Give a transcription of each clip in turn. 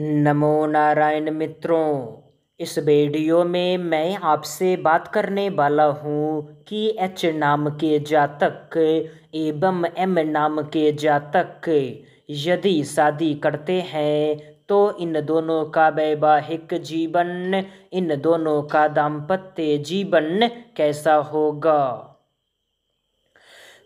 नमो नारायण मित्रों इस वीडियो में मैं आपसे बात करने वाला हूँ कि एच नाम के जातक एवं एम नाम के जातक यदि शादी करते हैं तो इन दोनों का वैवाहिक जीवन इन दोनों का दाम्पत्य जीवन कैसा होगा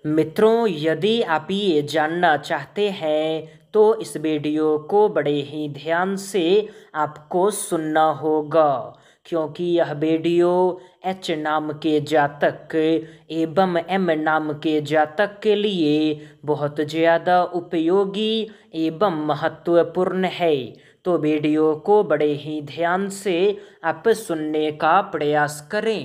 मित्रों यदि आप ये जानना चाहते हैं तो इस वीडियो को बड़े ही ध्यान से आपको सुनना होगा क्योंकि यह वीडियो एच नाम के जातक एवं एम नाम के जातक के लिए बहुत ज़्यादा उपयोगी एवं महत्वपूर्ण है तो वीडियो को बड़े ही ध्यान से आप सुनने का प्रयास करें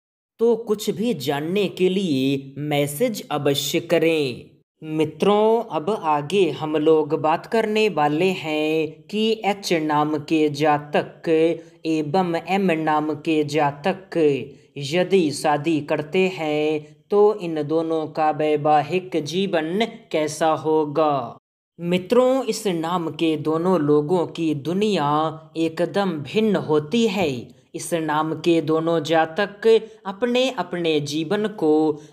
तो कुछ भी जानने के लिए मैसेज अवश्य करें मित्रों अब आगे हम लोग बात करने वाले हैं कि एच नाम के जातक एवं एम नाम के जातक यदि शादी करते हैं तो इन दोनों का वैवाहिक जीवन कैसा होगा मित्रों इस नाम के दोनों लोगों की दुनिया एकदम भिन्न होती है इस नाम के दोनों जातक अपने अपने जीवन को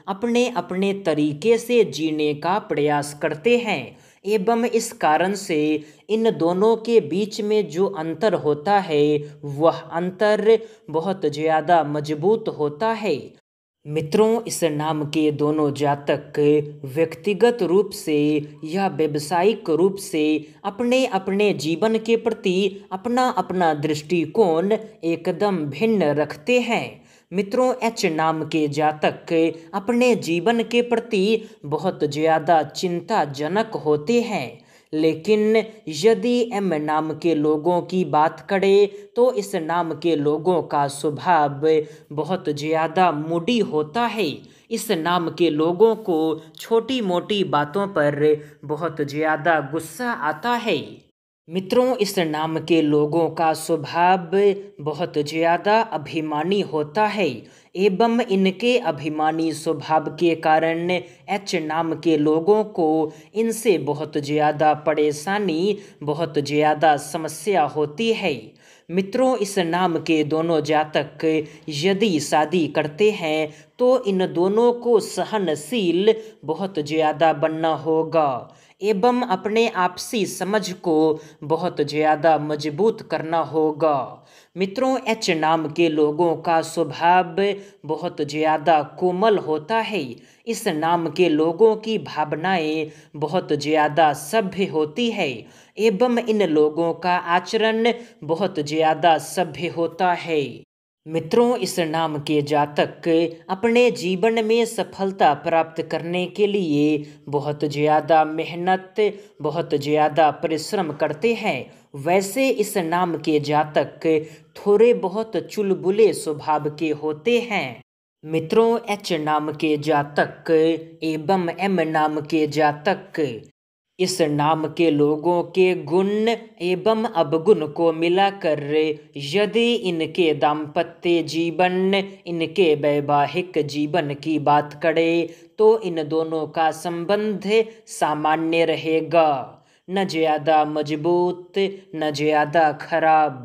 अपने अपने तरीके से जीने का प्रयास करते हैं एवं इस कारण से इन दोनों के बीच में जो अंतर होता है वह अंतर बहुत ज़्यादा मजबूत होता है मित्रों इस नाम के दोनों जातक व्यक्तिगत रूप से या व्यवसायिक रूप से अपने अपने जीवन के प्रति अपना अपना दृष्टिकोण एकदम भिन्न रखते हैं मित्रों एच नाम के जातक अपने जीवन के प्रति बहुत ज़्यादा चिंताजनक होते हैं लेकिन यदि एम नाम के लोगों की बात करें तो इस नाम के लोगों का स्वभाव बहुत ज़्यादा मूडी होता है इस नाम के लोगों को छोटी मोटी बातों पर बहुत ज़्यादा गुस्सा आता है मित्रों इस नाम के लोगों का स्वभाव बहुत ज़्यादा अभिमानी होता है एवं इनके अभिमानी स्वभाव के कारण एच नाम के लोगों को इनसे बहुत ज़्यादा परेशानी बहुत ज़्यादा समस्या होती है मित्रों इस नाम के दोनों जातक यदि शादी करते हैं तो इन दोनों को सहनशील बहुत ज़्यादा बनना होगा एवं अपने आपसी समझ को बहुत ज़्यादा मजबूत करना होगा मित्रों एच नाम के लोगों का स्वभाव बहुत ज़्यादा कोमल होता है इस नाम के लोगों की भावनाएं बहुत ज़्यादा सभ्य होती है एवं इन लोगों का आचरण बहुत ज़्यादा सभ्य होता है मित्रों इस नाम के जातक अपने जीवन में सफलता प्राप्त करने के लिए बहुत ज़्यादा मेहनत बहुत ज़्यादा परिश्रम करते हैं वैसे इस नाम के जातक थोड़े बहुत चुलबुले स्वभाव के होते हैं मित्रों एच नाम के जातक एवं एम नाम के जातक इस नाम के लोगों के गुण एवं अवगुण को मिलाकर यदि इनके दाम्पत्य जीवन इनके वैवाहिक जीवन की बात करे तो इन दोनों का संबंध सामान्य रहेगा न ज़्यादा मजबूत न ज़्यादा खराब